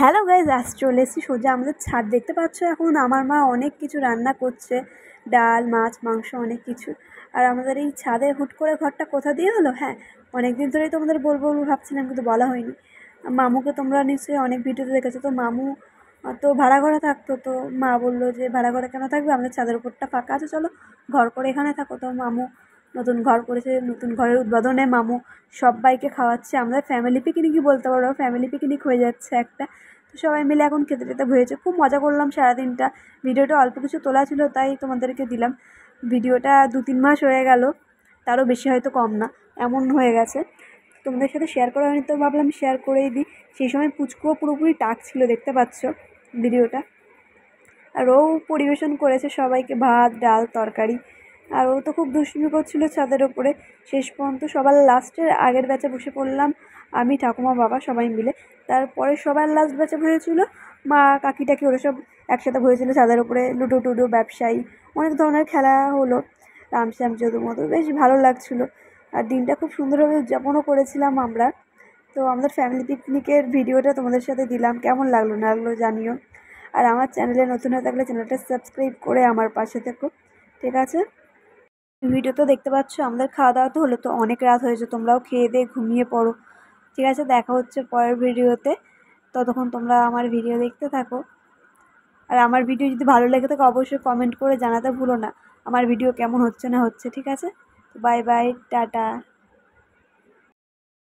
hello guys আজ চলে এসেছি সোজা আমাদের ছাদ দেখতে পাচ্ছ এখন আমার মা অনেক কিছু রান্না করছে ডাল মাছ মাংস অনেক কিছু আর আমাদের এই ছাদে হুট করে ঘরটা কোথা দিয়ে হলো হ্যাঁ অনেক দিন ধরেই তোমাদের বলবো ভাবছিলাম কিন্তু বলা হয়নি মামুকে তোমরা নিশ্চয়ই অনেক ভিডিওতে দেখেছো তো মামু তো ভাড়া ঘরে থাকতো তো মা বললো যে ভাড়া ঘরে কেন থাকবে আমাদের ছাদের উপরটা ফাঁকা আছে চলো ঘর করে এখানে থাকো তো মামু নতুন ঘর করেছে নতুন ঘরের উদ্বোধনে মামু সবাইকে খাওয়াচ্ছে আমাদের ফ্যামিলি পিকনিকই বলতে পারো ফ্যামিলি পিকনিক হয়ে যাচ্ছে একটা তো সবাই মিলে এখন খেতে খেতে হয়েছে খুব মজা করলাম সারাদিনটা ভিডিওটা অল্প কিছু তোলা ছিল তাই তোমাদেরকে দিলাম ভিডিওটা দু তিন মাস হয়ে গেল তারও বেশি হয়তো কম না এমন হয়ে গেছে তোমাদের সাথে শেয়ার করা হয়নি তো ভাবলাম শেয়ার করেই দিই সেই সময় পুচকুও পুরোপুরি টাক ছিল দেখতে পাচ্ছ ভিডিওটা আর ও পরিবেশন করেছে সবাইকে ভাত ডাল তরকারি আর ও তো খুব দুষ্টুমি করছিলো ছাদের ওপরে শেষ পর্যন্ত সবার লাস্টের আগের ব্যাচে বসে পড়লাম আমি ঠাকুমা বাবা সবাই মিলে তারপরে সবার লাস্ট ব্যাচে বসেছিল মা কাকিটাকি ওরা সব একসাথে বসেছিলো ছাদের ওপরে লুডো টুডো ব্যবসায়ী অনেক ধরনের খেলা হলো রামশ্যাম যদুর মতো বেশ ভালো লাগছিলো আর দিনটা খুব সুন্দরভাবে উদযাপনও করেছিলাম আমরা তো আমাদের ফ্যামিলি পিকনিকের ভিডিওটা তোমাদের সাথে দিলাম কেমন লাগলো না লাগলো জানিও আর আমার চ্যানেলে নতুন হয়ে থাকলে চ্যানেলটা সাবস্ক্রাইব করে আমার পাশে থেকো ঠিক আছে ভিডিও তো দেখতে পাচ্ছ আমাদের খাওয়া দাওয়া তো হলো তো অনেক রাত হয়েছে তোমরাও খেয়ে দিয়ে ঘুমিয়ে পড়ো ঠিক আছে দেখা হচ্ছে পরের ভিডিওতে ততক্ষণ তোমরা আমার ভিডিও দেখতে থাকো আর আমার ভিডিও যদি ভালো লেগে থাকে অবশ্যই কমেন্ট করে জানাতে ভুলো না আমার ভিডিও কেমন হচ্ছে না হচ্ছে ঠিক আছে বাই বাই টাটা